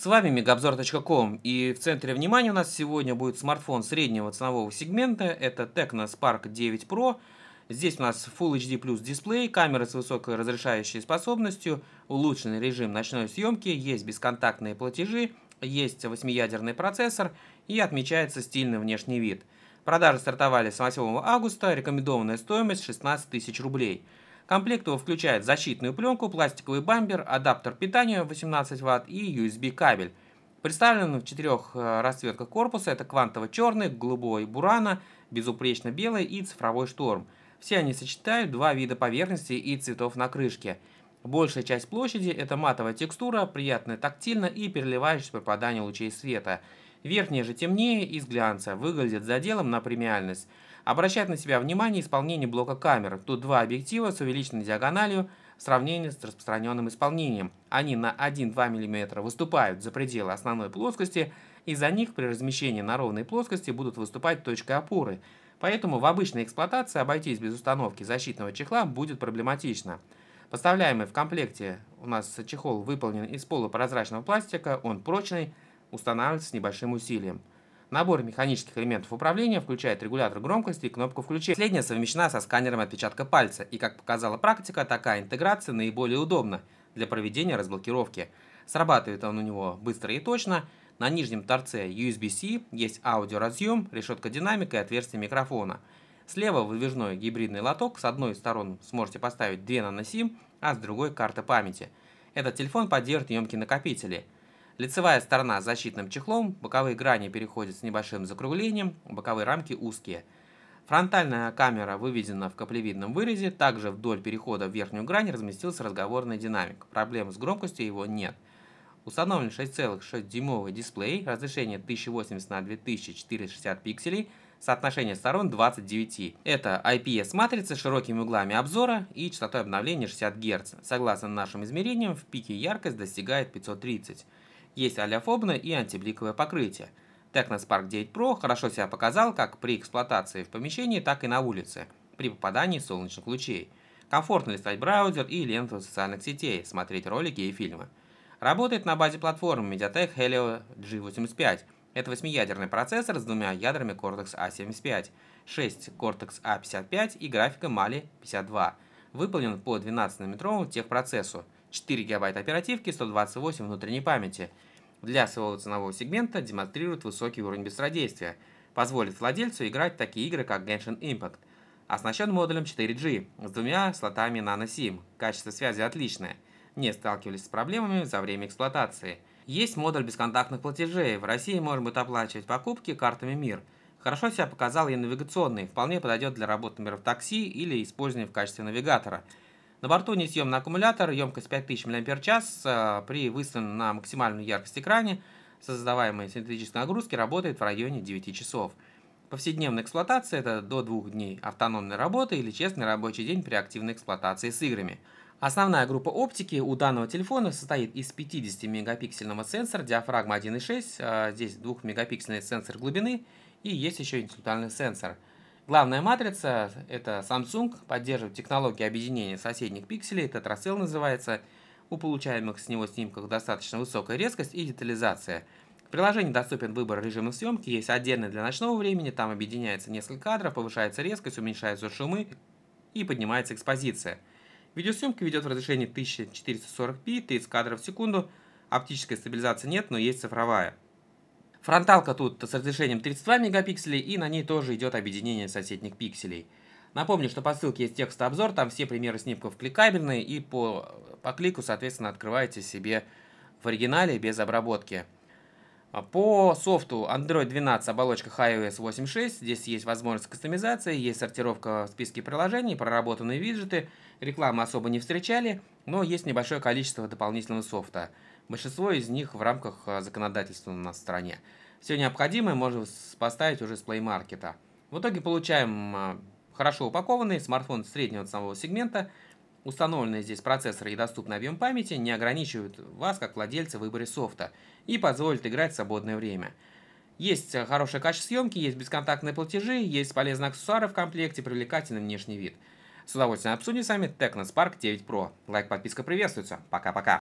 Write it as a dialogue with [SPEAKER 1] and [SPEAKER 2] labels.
[SPEAKER 1] С вами megabzor.com и в центре внимания у нас сегодня будет смартфон среднего ценового сегмента. Это Tecno Spark 9 Pro. Здесь у нас Full HD Plus дисплей, камера с высокой разрешающей способностью, улучшенный режим ночной съемки, есть бесконтактные платежи, есть 8-ядерный процессор и отмечается стильный внешний вид. Продажи стартовали с 8 августа, рекомендованная стоимость 16 тысяч рублей. Комплект его включает защитную пленку, пластиковый бампер, адаптер питания 18 Вт и USB кабель. Представлен в четырех э, расцветках корпуса. Это квантово-черный, голубой бурана, безупречно белый и цифровой шторм. Все они сочетают два вида поверхности и цветов на крышке. Большая часть площади – это матовая текстура, приятная тактильно и переливающаяся при лучей света. Верхняя же темнее, из глянца, выглядит заделом на премиальность. Обращает на себя внимание исполнение блока камер. Тут два объектива с увеличенной диагональю в сравнении с распространенным исполнением. Они на 1-2 мм выступают за пределы основной плоскости, и за них при размещении на ровной плоскости будут выступать точкой опоры. Поэтому в обычной эксплуатации обойтись без установки защитного чехла будет проблематично. Поставляемый в комплекте у нас чехол выполнен из полупрозрачного пластика, он прочный, устанавливается с небольшим усилием. Набор механических элементов управления включает регулятор громкости и кнопку включения. Последняя совмещена со сканером отпечатка пальца, и, как показала практика, такая интеграция наиболее удобна для проведения разблокировки. Срабатывает он у него быстро и точно. На нижнем торце USB-C есть аудиоразъем, решетка динамика и отверстие микрофона. Слева выдвижной гибридный лоток, с одной стороны сможете поставить 2 nano SIM, а с другой карты памяти. Этот телефон поддержит емкие накопители – Лицевая сторона защитным чехлом, боковые грани переходят с небольшим закруглением, боковые рамки узкие. Фронтальная камера выведена в каплевидном вырезе, также вдоль перехода в верхнюю грань разместился разговорный динамик. Проблем с громкостью его нет. Установлен 6,6-дюймовый дисплей, разрешение 1080 на 2460 пикселей, соотношение сторон 29. Это IPS-матрица с широкими углами обзора и частотой обновления 60 Гц. Согласно нашим измерениям, в пике яркость достигает 530 есть аллофобное и антибликовое покрытие. Technospark 9 Pro хорошо себя показал как при эксплуатации в помещении, так и на улице, при попадании солнечных лучей. Комфортно листать браузер и ленту социальных сетей, смотреть ролики и фильмы. Работает на базе платформы Mediatek Helio G85. Это восьмиядерный процессор с двумя ядрами Cortex-A75, 6 Cortex-A55 и графиком Mali 52. Выполнен по 12-метровому техпроцессу. 4 ГБ оперативки, 128 внутренней памяти. Для своего ценового сегмента демонстрирует высокий уровень быстродействия, позволит владельцу играть в такие игры, как Genshin Impact. Оснащен модулем 4G с двумя слотами Nano SIM. Качество связи отличное. Не сталкивались с проблемами за время эксплуатации. Есть модуль бесконтактных платежей. В России можно будет оплачивать покупки картами МИР. Хорошо себя показал и навигационный. Вполне подойдет для работы, например, в такси или использования в качестве навигатора. На борту несъемный аккумулятор, емкость 5000 мАч, э, при выставленном на максимальную яркость экране создаваемой синтетической нагрузки работает в районе 9 часов. Повседневная эксплуатация – это до двух дней автономной работы или честный рабочий день при активной эксплуатации с играми. Основная группа оптики у данного телефона состоит из 50-мегапиксельного сенсора диафрагма 1.6, э, здесь 2-мегапиксельный сенсор глубины и есть еще инсультальный сенсор – Главная матрица – это Samsung, поддерживает технологии объединения соседних пикселей, тетрасел называется. У получаемых с него снимков достаточно высокая резкость и детализация. В приложении доступен выбор режима съемки, есть отдельный для ночного времени, там объединяется несколько кадров, повышается резкость, уменьшаются шумы и поднимается экспозиция. Видеосъемка ведет в разрешении 1440p, 30 кадров в секунду, оптической стабилизации нет, но есть цифровая. Фронталка тут с разрешением 32 мегапикселей, и на ней тоже идет объединение соседних пикселей. Напомню, что по ссылке есть текст обзор, там все примеры снимков кликабельные, и по, по клику, соответственно, открываете себе в оригинале без обработки. По софту Android 12 оболочка iOS 8.6. Здесь есть возможность кастомизации, есть сортировка в списке приложений, проработанные виджеты. Рекламы особо не встречали, но есть небольшое количество дополнительного софта. Большинство из них в рамках а, законодательства на стране. Все необходимое можно поставить уже с Play Market. В итоге получаем а, хорошо упакованный смартфон среднего самого сегмента. Установленные здесь процессоры и доступный объем памяти не ограничивают вас как владельца в выборе софта и позволят играть в свободное время. Есть а, хорошее качество съемки, есть бесконтактные платежи, есть полезные аксессуары в комплекте, привлекательный внешний вид. С удовольствием обсудим с вами Tecno Spark 9 Pro. Лайк, подписка приветствуется. Пока-пока.